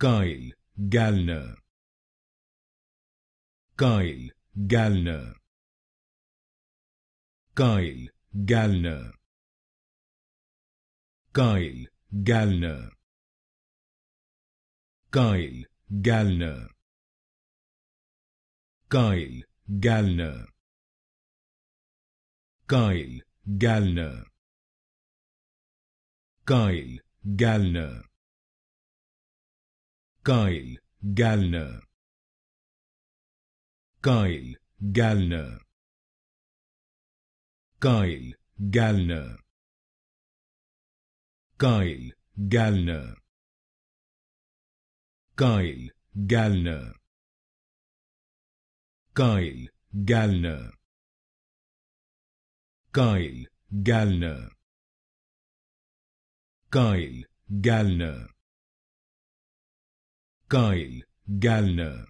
Kyle Gallner Kyle Gallner Kyle Gallner Kyle Gallner Kyle Gallner Kyle Gallner Kyle Gallner Kyle Gallner Kyle Gallner. Kyle Gallner. Kyle Gallner. Kyle Gallner. Kyle Gallner. Kyle Gallner. Kyle Gallner. Kyle Gallner. Kyle Gallner